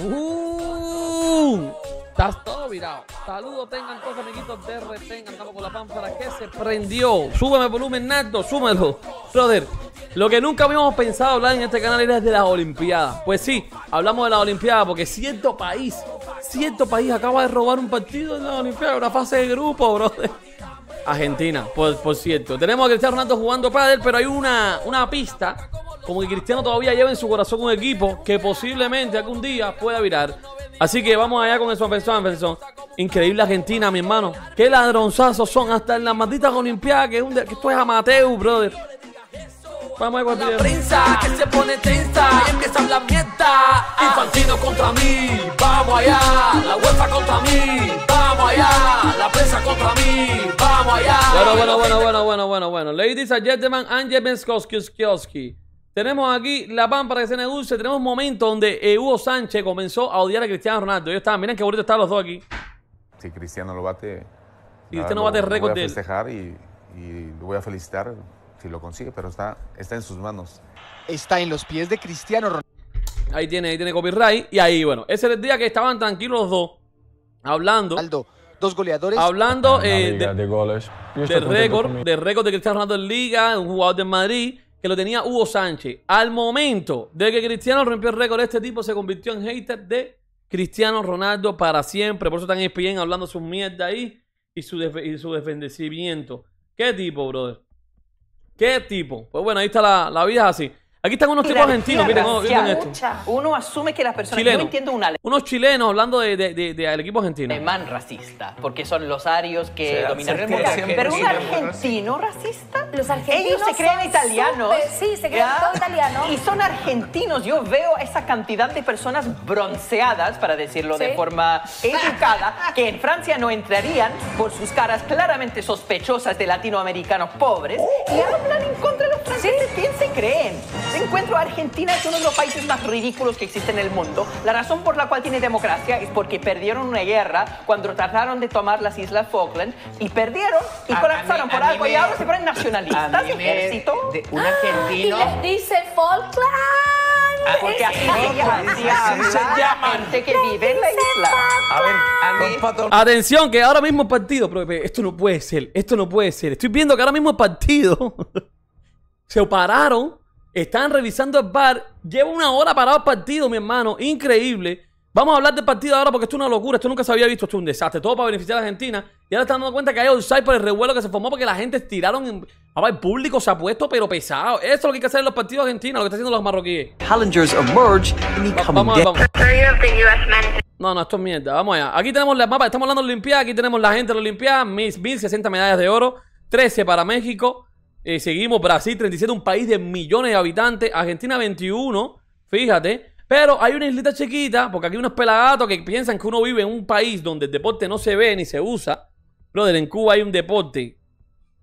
Uh, estás todo virado. Saludos, tengan todos amiguitos de Retén. con la pámpara que se prendió. Súbeme el volumen, Nardo, súmelo. Brother, lo que nunca habíamos pensado hablar en este canal era de las Olimpiadas. Pues sí, hablamos de las Olimpiadas porque cierto país, cierto país acaba de robar un partido en las Olimpiadas, una fase de grupo, brother. Argentina, por, por cierto. Tenemos a Cristiano Ronaldo jugando él, pero hay una, una pista como que Cristiano todavía lleva en su corazón un equipo que posiblemente algún día pueda virar. Así que vamos allá con eso, Swanferson, Increíble Argentina, mi hermano. Qué ladronzazos son hasta en las malditas Olimpiadas, que, que, esto es amateur, brother. Vamos a ver La prensa que se pone tensa y a la mierda. Infantino contra mí, vamos allá. La UEFA contra mí, vamos allá. La prensa contra mí, vamos allá. Bueno, bueno, bueno, bueno, bueno, bueno, bueno. Ladies and gentlemen, Angel Benskowski. Tenemos aquí La Pampa que se dulce. Tenemos un momento donde eh, Hugo Sánchez comenzó a odiar a Cristiano Ronaldo. Yo estaba. miren qué bonito están los dos aquí. Si Cristiano lo bate. Y bate récord de. Voy a festejar y, lo voy a felicitar si lo consigue, pero está, está en sus manos. Está en los pies de Cristiano Ronaldo. Ahí tiene, ahí tiene copyright. Y ahí, bueno, ese era el día que estaban tranquilos los dos, hablando. dos goleadores. Hablando eh, de, goles. de récord, de récord de Cristiano Ronaldo en Liga, un jugador de Madrid que lo tenía Hugo Sánchez. Al momento de que Cristiano rompió el récord, este tipo se convirtió en hater de Cristiano Ronaldo para siempre. Por eso están ESPN hablando su mierda ahí y su, y su defendecimiento. ¿Qué tipo, brother? ¿Qué tipo? Pues bueno, ahí está la vida así. Aquí están unos tipos argentinos, miren, esto. Uno asume que las personas... Chileno. Yo entiendo una... Unos chilenos hablando del de, equipo argentino. Alemán racista, porque son los arios que dominan Pero un argentino racista... Los argentinos Ellos se creen italianos. sí, se creen todos italianos. Y son argentinos. Yo veo esa cantidad de personas bronceadas, para decirlo de forma educada, que en Francia no entrarían por sus caras claramente sospechosas de latinoamericanos pobres y hablan en contra ¿quién se creen? Encuentro a Argentina es uno de los países más ridículos que existe en el mundo. La razón por la cual tiene democracia es porque perdieron una guerra cuando trataron de tomar las Islas Falkland y perdieron y colapsaron por algo y ahora se ponen nacionalistas, ejército. De un ah, argentino. Y les dice Falkland. Ah, porque así, pues, así, así se Gente que vive en la isla. A ver, Atención, que ahora mismo partido, profe. esto no puede ser, esto no puede ser. Estoy viendo que ahora mismo partido se pararon, están revisando el bar. Lleva una hora parado el partido, mi hermano. Increíble. Vamos a hablar del partido ahora porque esto es una locura. Esto nunca se había visto. Esto es un desastre. Todo para beneficiar a Argentina. Y ahora están dando cuenta que hay outside por el revuelo que se formó porque la gente tiraron. En... el público se ha puesto, pero pesado. Eso es lo que hay que hacer en los partidos argentinos, lo que están haciendo los marroquíes. vamos, vamos. No, no, esto es mierda. Vamos allá. Aquí tenemos el mapa. Estamos hablando de Olimpiada. Aquí tenemos la gente de la Olimpiada. Bill 1060 medallas de oro. 13 para México. Eh, seguimos, Brasil 37, un país de millones de habitantes. Argentina 21, fíjate. Pero hay una islita chiquita, porque aquí hay unos pelagatos que piensan que uno vive en un país donde el deporte no se ve ni se usa. Brother, en Cuba hay un deporte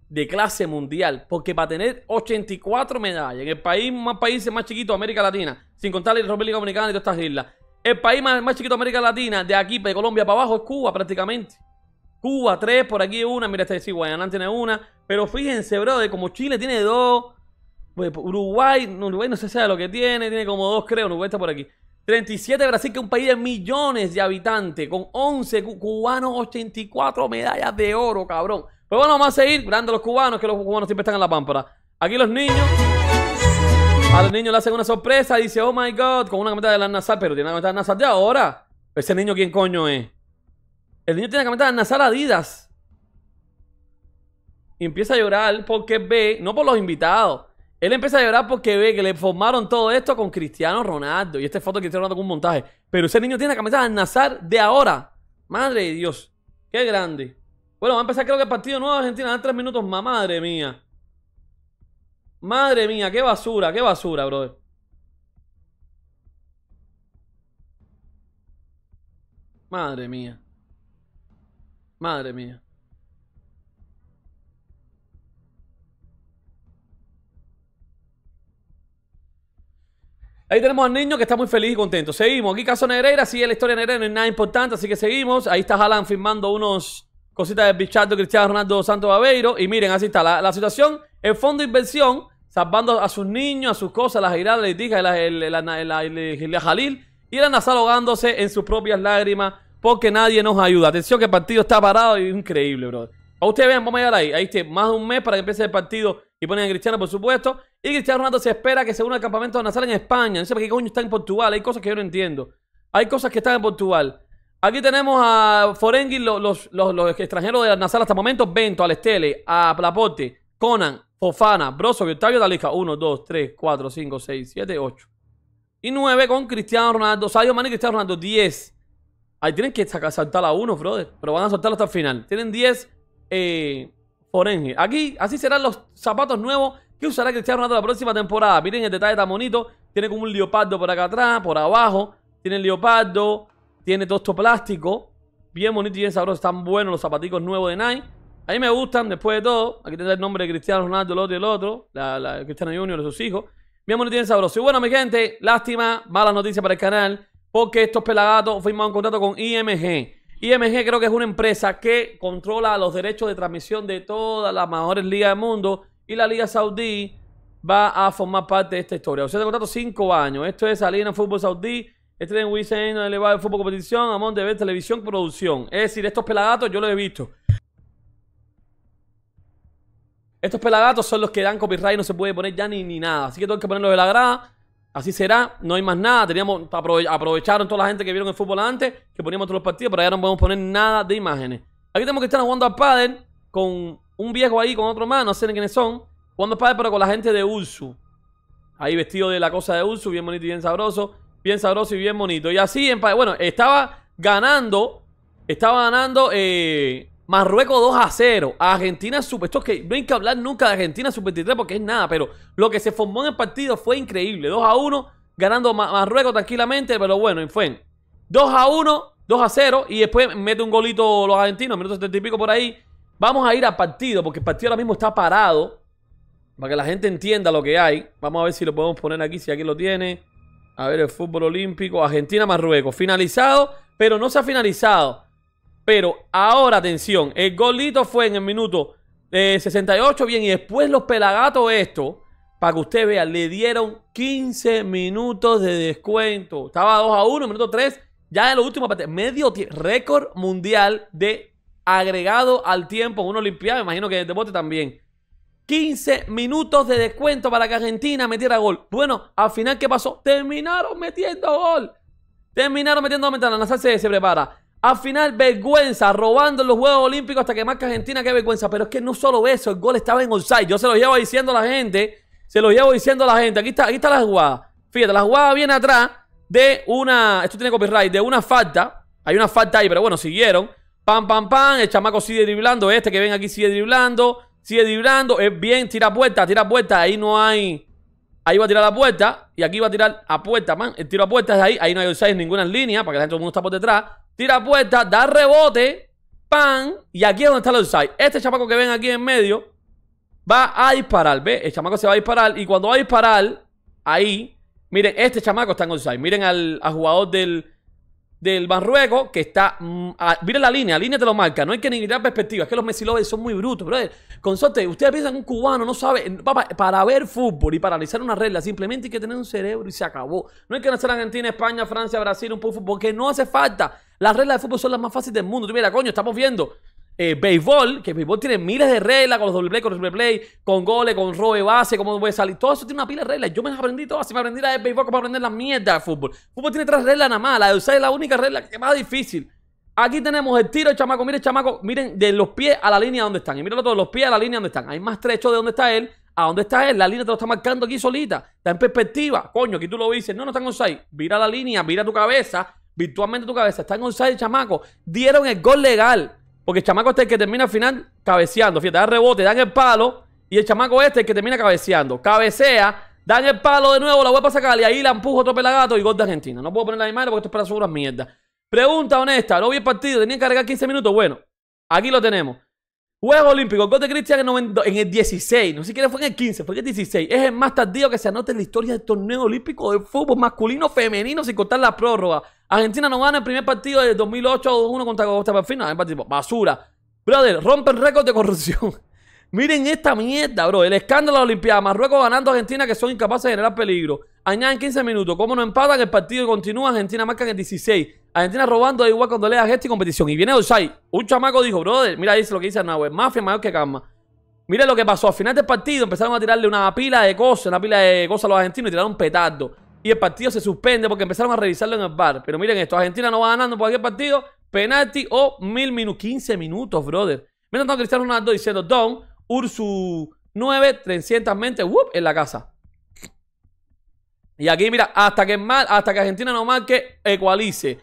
de clase mundial, porque para tener 84 medallas en el país más países más chiquito de América Latina, sin contar la República Dominicana y todas estas islas, el país más, más chiquito de América Latina, de aquí, de Colombia para abajo, es Cuba prácticamente. Cuba, tres, por aquí una. Mira, este sí, Guayana tiene una. Pero fíjense, brother, como Chile tiene dos. Uruguay, pues, Uruguay no si sabe lo que tiene, tiene como dos, creo. Uruguay está por aquí. 37 Brasil, que es un país de millones de habitantes, con 11 cubanos, 84 medallas de oro, cabrón. Pues bueno, vamos a seguir, grande los cubanos, que los cubanos siempre están en la pámpara. Aquí los niños. A los niños le hacen una sorpresa, dice, oh my god, con una cameta de la NASA, pero tiene una cameta de la NASA de ahora. Ese niño, ¿quién coño es? El niño tiene la camiseta de Nazar Adidas. Y empieza a llorar porque ve, no por los invitados. Él empieza a llorar porque ve que le formaron todo esto con Cristiano Ronaldo. Y esta foto de Cristiano Ronaldo con un montaje. Pero ese niño tiene la camiseta de Nazar de ahora. Madre de Dios. Qué grande. Bueno, va a empezar creo que el partido nuevo de Argentina. Dan tres minutos más. Madre mía. Madre mía, qué basura, qué basura, brother. Madre mía. Madre mía. Ahí tenemos al niño que está muy feliz y contento. Seguimos. Aquí caso Negreira. es la historia de Negreira. No es nada importante. Así que seguimos. Ahí está Alan firmando unos cositas de Bichardo, Cristiano Ronaldo, Santo Babeiro. Y miren, así está la, situación. El fondo de inversión salvando a sus niños, a sus cosas, las giras, las hijas la, la, Jalil. Y la en sus propias lágrimas porque nadie nos ayuda. Atención que el partido está parado y es increíble, bro. A ustedes vean, vamos a llegar ahí. Ahí está, más de un mes para que empiece el partido y ponen a Cristiano, por supuesto. Y Cristiano Ronaldo se espera que se una al campamento de Nazar en España. No sé por qué coño está en Portugal. Hay cosas que yo no entiendo. Hay cosas que están en Portugal. Aquí tenemos a Forengi, los, los, extranjeros de Nazar hasta el momento. Bento, Alestele, a Plapote, Conan, Fofana, Broso, Octavio talija Uno, dos, tres, cuatro, cinco, seis, siete, ocho. Y nueve con Cristiano Ronaldo. Sadio Mane y Cristiano Ronaldo. 10. Ahí tienen que saltar a uno, brother. Pero van a soltarlo hasta el final. Tienen 10 eh, Aquí, así serán los zapatos nuevos que usará Cristiano Ronaldo la próxima temporada. Miren el detalle tan bonito. Tiene como un leopardo por acá atrás, por abajo. Tiene el leopardo. Tiene todo esto plástico. Bien bonito y bien sabroso. Están buenos los zapaticos nuevos de Nike. A mí me gustan, después de todo. Aquí tendrá el nombre de Cristiano Ronaldo, el otro y el otro. La, la Cristiano Junior y sus hijos. Bien bonito y bien sabroso. Y bueno, mi gente, lástima, malas noticias para el canal porque estos pelagatos firmaron un contrato con IMG. IMG creo que es una empresa que controla los derechos de transmisión de todas las mejores ligas del mundo y la Liga Saudí va a formar parte de esta historia. O sea, de este contrato cinco años. Esto es Alina Fútbol Saudí, este es Wissen Elevado de Fútbol Competición, Amón de Televisión Producción. Es decir, estos pelagatos yo los he visto. Estos pelagatos son los que dan copyright, y no se puede poner ya ni, ni nada. Así que tengo que ponerlos de la grada Así será, no hay más nada. Teníamos, aprovecharon toda la gente que vieron el fútbol antes, que poníamos todos los partidos, pero ahora no podemos poner nada de imágenes. Aquí tenemos que estar jugando al pádel con un viejo ahí, con otro más, no sé quiénes son. Jugando al pero con la gente de Ursu. Ahí vestido de la cosa de Ursu, bien bonito y bien sabroso. Bien sabroso y bien bonito. Y así, en bueno, estaba ganando, estaba ganando eh, Marruecos 2 a 0. Argentina Super. Esto es que no hay que hablar nunca de Argentina Super 23 porque es nada, pero lo que se formó en el partido fue increíble. 2 a 1, ganando Marruecos tranquilamente, pero bueno, fue 2 a 1, 2 a 0. Y después mete un golito los argentinos, minutos 70 y pico por ahí. Vamos a ir al partido porque el partido ahora mismo está parado. Para que la gente entienda lo que hay. Vamos a ver si lo podemos poner aquí, si aquí lo tiene. A ver, el fútbol olímpico. Argentina-Marruecos. Finalizado, pero no se ha finalizado. Pero ahora, atención, el golito fue en el minuto 68, eh, bien, y después los pelagatos esto, para que usted vea, le dieron 15 minutos de descuento. Estaba 2 a 1, minuto 3, ya en última último, medio récord mundial de agregado al tiempo en una Olimpiada, me imagino que en el deporte también. 15 minutos de descuento para que Argentina metiera gol. Bueno, al final, ¿qué pasó? Terminaron metiendo gol. Terminaron metiendo gol. La NASA se prepara. Al final, vergüenza, robando en los Juegos Olímpicos hasta que marca Argentina, qué vergüenza. Pero es que no solo eso, el gol estaba en onside. Yo se lo llevo diciendo a la gente, se lo llevo diciendo a la gente. Aquí está, aquí está la jugada. Fíjate, la jugada viene atrás de una, esto tiene copyright, de una falta. Hay una falta ahí, pero bueno, siguieron. Pam, pam, pam, el chamaco sigue driblando, este que ven aquí sigue driblando, sigue driblando, es bien, tira puerta, tira puerta, ahí no hay... Ahí va a tirar la puerta y aquí va a tirar a puerta, man. El tiro a puerta es ahí, ahí no hay en ninguna línea, para que la gente está por detrás tira puerta, da rebote, pan, y aquí es donde está el outside. Este chamaco que ven aquí en medio va a disparar, ¿ve? El chamaco se va a disparar y cuando va a disparar, ahí, miren, este chamaco está en outside. Miren al jugador del, del Marruecos, que está. Mm, mira la línea, la línea te lo marca. No hay que ni mirar perspectivas. Es que los Messi son muy brutos, ¿pero Consorte, ustedes piensan que un cubano no sabe. Para, ver fútbol y para analizar una regla, simplemente hay que tener un cerebro y se acabó. No hay que nacer Argentina, España, Francia, Brasil, un poco de fútbol, porque no hace falta. Las reglas de fútbol son las más fáciles del mundo. Tú mira, coño, estamos viendo eh, béisbol, que béisbol tiene miles de reglas con los doble play, con los triple play, con goles, con robe base, cómo puede salir. Todo eso tiene una pila de reglas. Yo me las aprendí todas. así me aprendí la de béisbol, para aprender la mierda de fútbol? Fútbol tiene tres reglas nada más. La de usar es la única regla que es más difícil. Aquí tenemos el tiro, chamaco. Miren, chamaco, miren de los pies a la línea donde están. Y los todos los pies a la línea donde están. Hay más trecho de donde está él a dónde está él. La línea te lo está marcando aquí solita. Está en perspectiva. Coño, aquí tú lo dices. No, no está en offside. Mira la línea, mira tu cabeza. Virtualmente tu cabeza. Está en offside, chamaco. Dieron el gol legal. Porque el chamaco este es el que termina al final cabeceando. Fíjate, da rebote, dan el palo. Y el chamaco este es el que termina cabeceando. Cabecea, dan el palo de nuevo, la voy a sacar. Y ahí la empujo, otro pelagato y gol de Argentina. No puedo poner la imagen porque esto es para unas mierda. Pregunta honesta, no vi el partido, tenía que cargar 15 minutos. Bueno, aquí lo tenemos. Juegos Olímpicos, gol de Cristian en, el 16, no siquiera fue en el 15, fue en el 16. Es el más tardío que se anote en la historia del torneo olímpico de fútbol masculino, femenino, sin contar la prórroga. Argentina no gana el primer partido del 2008 1 contra Costa Perfino, basura. Brother, rompe el récord de corrupción. Miren esta mierda, bro. El escándalo de la Olimpiada. Marruecos ganando a Argentina que son incapaces de generar peligro. Añaden 15 minutos. ¿Cómo no empatan? El partido continúa. Argentina marca en el 16. Argentina robando de igual cuando lea gesto y competición. Y viene Orsay. Un chamaco dijo, brother, mira dice lo que dice Nahuel. Mafia mayor que calma. Miren lo que pasó. Al final del partido empezaron a tirarle una pila de cosas, una pila de cosas a los argentinos y tiraron petardo. Y el partido se suspende porque empezaron a revisarlo en el bar. Pero miren esto, Argentina no va ganando por cualquier partido. Penalti o mil minutos, 15 minutos, brother. Mientras tanto Cristiano Ronaldo diciendo, Don, Ursu 9, 300 mentes, en la casa. Y aquí, mira, hasta que, hasta que Argentina no marque, ecualice.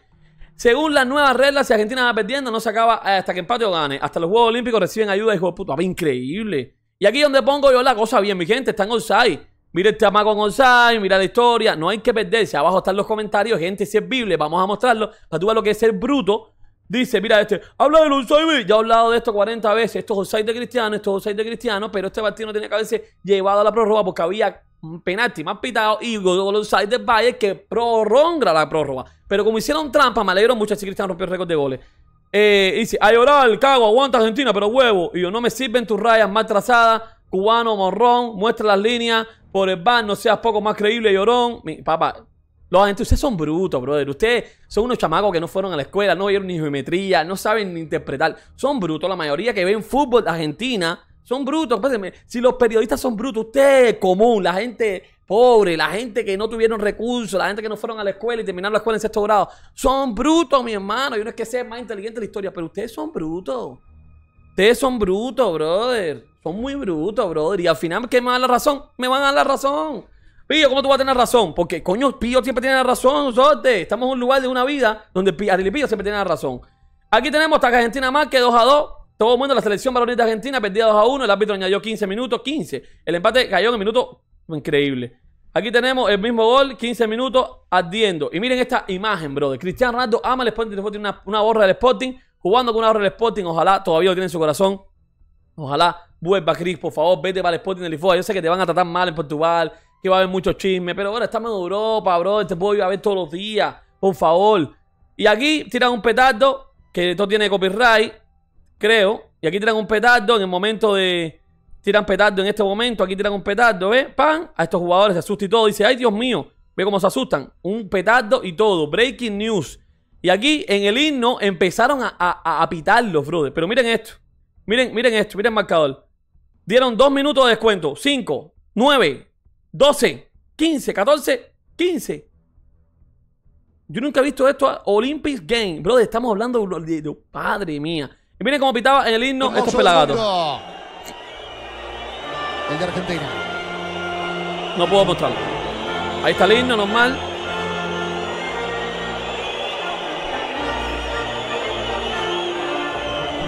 Según las nuevas reglas, si Argentina va perdiendo, no se acaba eh, hasta que empate o gane. Hasta los Juegos Olímpicos reciben ayuda, hijo de puta. Increíble. Y aquí donde pongo yo la cosa bien, mi gente, está en mire Mira el tema con mira la historia. No hay que perderse. Abajo están los comentarios, gente, si es vamos a mostrarlo. Para tú ver lo que es ser bruto Dice, mira este, habla del onside. Ya he hablado de esto 40 veces. Esto es de Cristiano, esto es de Cristiano, pero este partido no tenía que haberse llevado a la prórroga porque había un penalti más pitado y los sites de Valle que prorrongra la prórroga. Pero como hicieron trampa, me alegro mucho si Cristiano rompió el récord de goles. Eh, dice, a llorar, cago, aguanta Argentina, pero huevo. Y yo, no me sirven tus rayas mal trazadas, cubano, morrón, muestra las líneas, por el bar, no seas poco más creíble, llorón. Mi, papá, los agentes, ustedes son brutos, brother. Ustedes son unos chamacos que no fueron a la escuela, no vieron ni geometría, no saben ni interpretar. Son brutos. La mayoría que ven fútbol de Argentina son brutos. si los periodistas son brutos, ustedes común, la gente pobre, la gente que no tuvieron recursos, la gente que no fueron a la escuela y terminaron la escuela en sexto grado, son brutos, mi hermano. Yo no es que sea más inteligente la historia, pero ustedes son brutos. Ustedes son brutos, brother. Son muy brutos, brother. Y al final, ¿qué me da la razón? Me van a dar la razón. Pío, ¿cómo tú vas a tener razón? Porque, coño, Pío siempre tiene la razón, sorte. Estamos en un lugar de una vida donde Pío siempre tiene la razón. Aquí tenemos hasta Argentina más que 2 a 2. Todo el mundo, la selección de argentina perdía 2 a 1. El árbitro añadió 15 minutos, 15. El empate cayó en el minuto increíble. Aquí tenemos el mismo gol, 15 minutos, ardiendo. Y miren esta imagen, brother. Cristiano Ronaldo ama el Sporting, tiene una, borra del Sporting, jugando con una borra del Sporting. Ojalá todavía lo tiene en su corazón. Ojalá vuelva, Cris, por favor, vete para el Sporting de Lisboa. Yo sé que te van a tratar mal en Portugal, que va a haber mucho chisme pero ahora estamos en Europa, bro, te puedo ir a ver todos los días, por favor. Y aquí tiran un petardo, que esto tiene copyright, creo. Y aquí tiran un petardo en el momento de... Tiran petardo en este momento, aquí tiran un petardo, ¿ves? ¡Pam! a estos jugadores se asusta y todo. Dice, ay Dios mío, ve cómo se asustan. Un petardo y todo, breaking news. Y aquí en el himno empezaron a, a, a los brother. Pero miren esto, miren, miren esto, miren el marcador. Dieron dos minutos de descuento, cinco, nueve, 12, 15, 14, 15. Yo nunca he visto esto a Olympic Game. Brother, estamos hablando de, padre mía. Y miren cómo pitaba en el himno estos pelagatos. El de Argentina. No puedo mostrarlo. Ahí está el himno normal.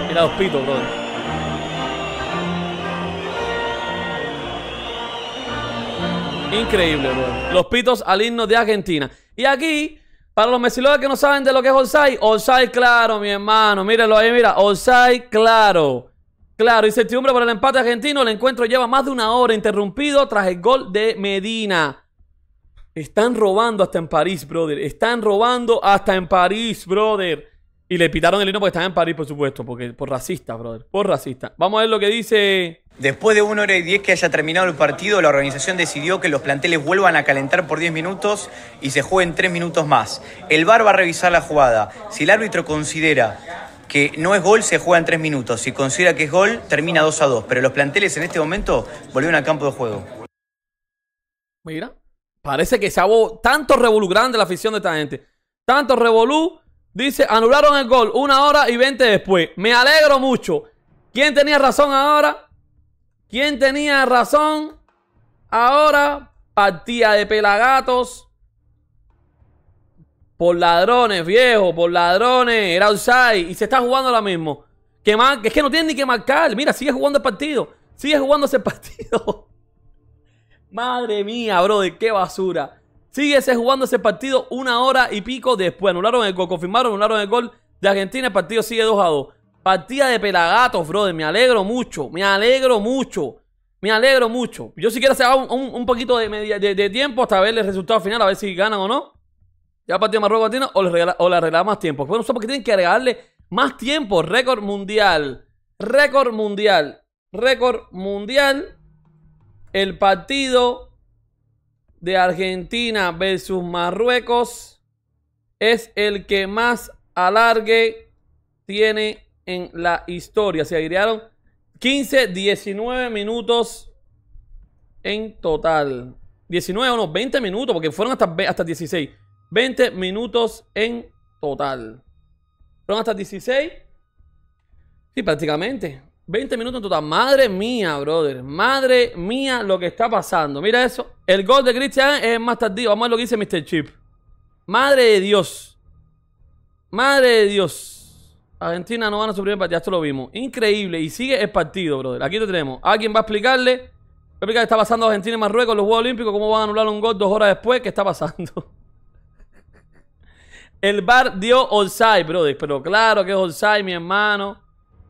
Mira los pitos, Increíble, bro. Los pitos al himno de Argentina. Y aquí, para los mesilogas que no saben de lo que es Orsay, Orsay claro, mi hermano. Mírenlo ahí, mira. Orsay claro. Claro, y septiembre por el empate argentino. El encuentro lleva más de una hora interrumpido tras el gol de Medina. Están robando hasta en París, brother. Están robando hasta en París, brother. Y le pitaron el himno porque están en París, por supuesto. Porque, por racista, brother. Por racista. Vamos a ver lo que dice Después de una hora y diez que haya terminado el partido, la organización decidió que los planteles vuelvan a calentar por 10 minutos y se jueguen tres minutos más. El VAR va a revisar la jugada. Si el árbitro considera que no es gol, se juega en tres minutos. Si considera que es gol, termina 2 a 2. Pero los planteles en este momento volvieron al campo de juego. Mira, parece que se abó tanto revolú grande la afición de esta gente. Tanto revolú, dice, anularon el gol una hora y 20 después. Me alegro mucho. ¿Quién tenía razón ahora? ¿Quién tenía razón? Ahora partida de pelagatos. Por ladrones, viejo, por ladrones. Era outside y se está jugando ahora mismo. Que es que no tiene ni que marcar. Mira, sigue jugando el partido. Sigue jugando ese partido. Madre mía, de qué basura. Sigue jugando ese partido una hora y pico después. Anularon el gol, confirmaron, anularon el gol de Argentina. El partido sigue 2 a 2. Partida de pelagatos, brother. Me alegro mucho. Me alegro mucho. Me alegro mucho. Yo siquiera se va un, un, poquito de, tiempo hasta ver el resultado final, a ver si ganan o no. Ya partido Marruecos o le, regala, más tiempo. Bueno, no porque tienen que regalarle más tiempo. Récord mundial. Récord mundial. Récord mundial. El partido de Argentina versus Marruecos es el que más alargue tiene en la historia. Se airearon 15, 19 minutos en total. 19 o no, 20 minutos, porque fueron hasta, hasta 16. 20 minutos en total. Fueron hasta 16. Sí, prácticamente. 20 minutos en total. Madre mía, brother. Madre mía lo que está pasando. Mira eso. El gol de Christian es más tardío. Vamos a ver lo que dice Mr. Chip. Madre de Dios. Madre de Dios. Argentina no van a su el partido, esto lo vimos. Increíble. Y sigue el partido, brother. Aquí lo tenemos. Alguien va a explicarle. Va a explicar qué está pasando Argentina y Marruecos en los Juegos Olímpicos. ¿Cómo van a anular un gol dos horas después? ¿Qué está pasando? El bar dio all-side, brother. Pero claro que es all-side, mi hermano.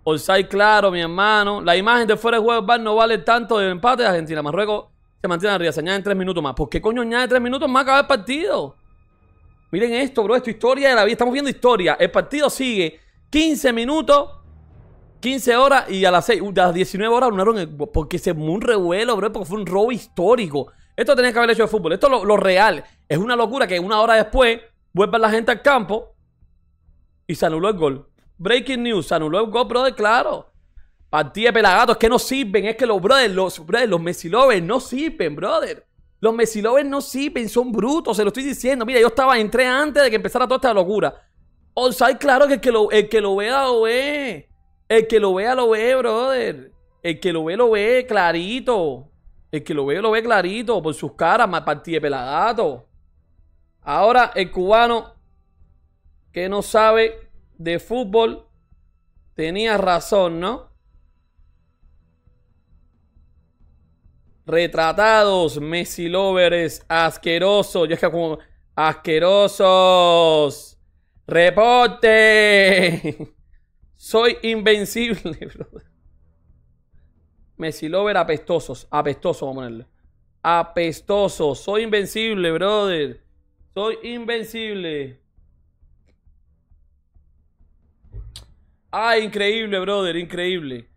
All-side, claro, mi hermano. La imagen de fuera del juego del bar no vale tanto del empate de Argentina. Marruecos se mantiene arriba. Se añaden tres minutos más. ¿Por qué coño añade tres minutos más? Acaba el partido. Miren esto, bro. Esto historia de la vida. Estamos viendo historia. El partido sigue. 15 minutos, 15 horas y a las 6, a las 19 horas unaron el, porque se un revuelo, bro, porque fue un robo histórico. Esto tenía que haber hecho de fútbol. Esto es lo, real. Es una locura que una hora después vuelva la gente al campo y se anuló el gol. Breaking news, se anuló el gol, brother, claro. Partida de pelagatos que no sirven. Es que los brothers, los, brother, los Messi no sirven, brother. Los Messi no sirven, son brutos, se lo estoy diciendo. Mira, yo estaba, entré antes de que empezara toda esta locura. O sea, claro que el que lo, el que lo vea lo ve. El que lo vea lo ve, brother. El que lo ve lo ve clarito. El que lo ve lo ve clarito por sus caras, más partida de peladato. Ahora el cubano que no sabe de fútbol tenía razón, ¿no? Retratados, Messi lovers, asquerosos. Yo es que como, asquerosos. ¡Reporte! Soy invencible, brother. Messi Lover apestosos. Apestoso, vamos a ponerle. Apestoso. Soy invencible, brother. Soy invencible. Ah, increíble, brother. Increíble.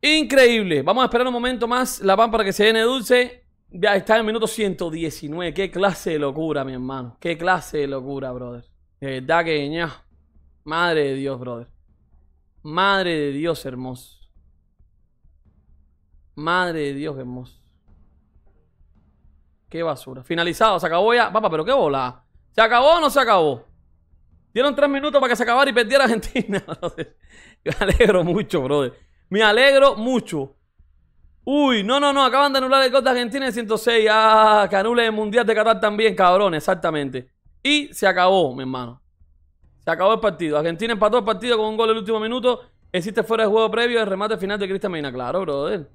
Increíble. Vamos a esperar un momento más. La pan para que se llene dulce. Ya está en minuto 119. Qué clase de locura, mi hermano. Qué clase de locura, brother. De Madre de Dios, brother. Madre de Dios, hermoso. Madre de Dios, hermoso. Qué basura. Finalizado, se acabó ya. Papá, pero qué bola. ¿Se acabó o no se acabó? Dieron tres minutos para que se acabara y perdiera Argentina, Me alegro mucho, brother. Me alegro mucho. Uy, no, no, no. Acaban de anular el gol de Argentina en 106. Ah, que anule el Mundial de Qatar también, cabrón. Exactamente. Y se acabó, mi hermano. Se acabó el partido. Argentina empató el partido con un gol en el último minuto. Existe fuera de juego previo el remate final de Cristian Medina. Claro, brother.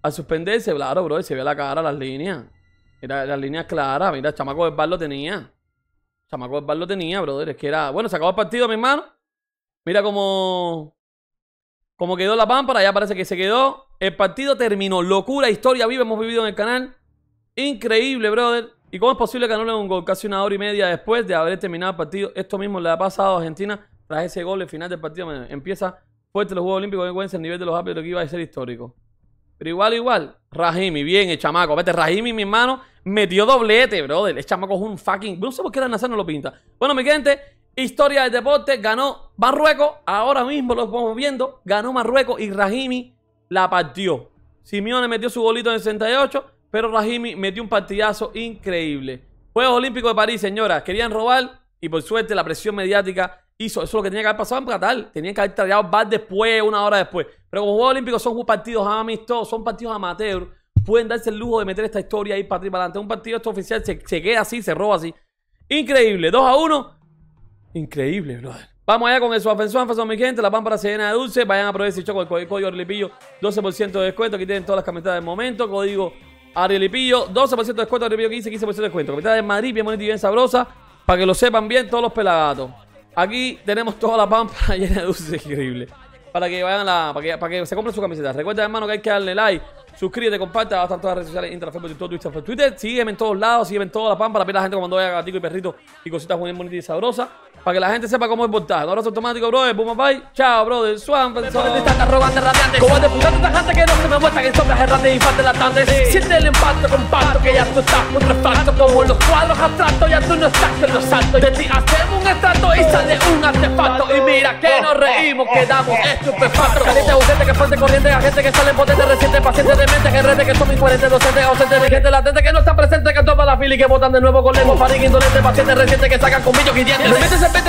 Al suspenderse, claro, brother, se ve la cara, las líneas. Era las líneas claras. Mira, el chamaco del bar lo tenía. El chamaco del bar lo tenía, brother. Es que era. Bueno, se acabó el partido, mi hermano. Mira cómo. Como quedó la pámpara, ya parece que se quedó. El partido terminó. Locura, historia viva hemos vivido en el canal. Increíble, brother. ¿Y cómo es posible ganarle un gol casi una hora y media después de haber terminado el partido? Esto mismo le ha pasado a Argentina tras ese gol, en final del partido empieza fuerte los Juegos Olímpicos, en el nivel de los lo que iba a ser histórico. Pero igual, igual, Rajimi, bien el chamaco. Vete, Rahimi, mi hermano, metió doblete, brother. El chamaco es un fucking... No sé por qué la NASA no lo pinta. Bueno, mi gente, historia del deporte, ganó Marruecos. Ahora mismo lo estamos viendo, ganó Marruecos y Rajimi la partió. Simeone metió su golito en el 68 pero Rahimi metió un partidazo increíble. Juegos Olímpicos de París, señoras. Querían robar y por suerte la presión mediática hizo. Eso es lo que tenía que haber pasado en Qatar. Tenían que haber un bar después, una hora después. Pero como Juegos Olímpicos son partidos amistosos, son partidos amateurs. pueden darse el lujo de meter esta historia ahí para atrás para adelante. Un partido esto oficial se, queda así, se roba así. Increíble. 2 a 1. Increíble, brother. Vamos allá con el ofensor, ofensor, mi gente. La pámpara se llena de dulce. Vayan a aprovechar ese choco, el código Orlipillo. 12% de descuento. Aquí tienen todas las camisetas del momento. Código Arielipillo, 12% de descuento, Arielipillo 15, 15% de descuento. Capital de Madrid, bien bonita y bien sabrosa. Para que lo sepan bien todos los pelagatos. Aquí tenemos toda la pampa llena de dulces increíble. Para que vayan Para que, para que se compren su camiseta. Recuerda hermano, que hay que darle like Suscríbete, comparte, hasta en todas las redes sociales, Instagram, Facebook, TikTok, Twitter, Twitter. Sígueme en todos lados, sígueme en toda la pampa, para ver la gente cuando vaya gatito y perrito y cositas muy bonitas y sabrosas. Para que la gente sepa cómo es voltaje. Un abrazo automático, brother. Boom, bye. Chao, brother. Swan, pensado. de este tanta arrogante, radiante. Cobarde, putante, tajante, que no se me muestra. Que sombras errantes, infantes, latantes. Siente el impacto, compacto, que ya tú estás un refracto. Como los cuadros abstractos, ya tú no estás en los santos. De ti hacemos un estrato y sale un artefacto. Y mira que nos reímos, quedamos oh, oh, oh, estupefactos. Caliente, ausente, que falte corriente, a gente que sale en potente, reciente, paciente, que que son gente que no está presente, que toma la fila y que votan de nuevo con lengua, indolente, pacientes recientes que sacan con y dientes.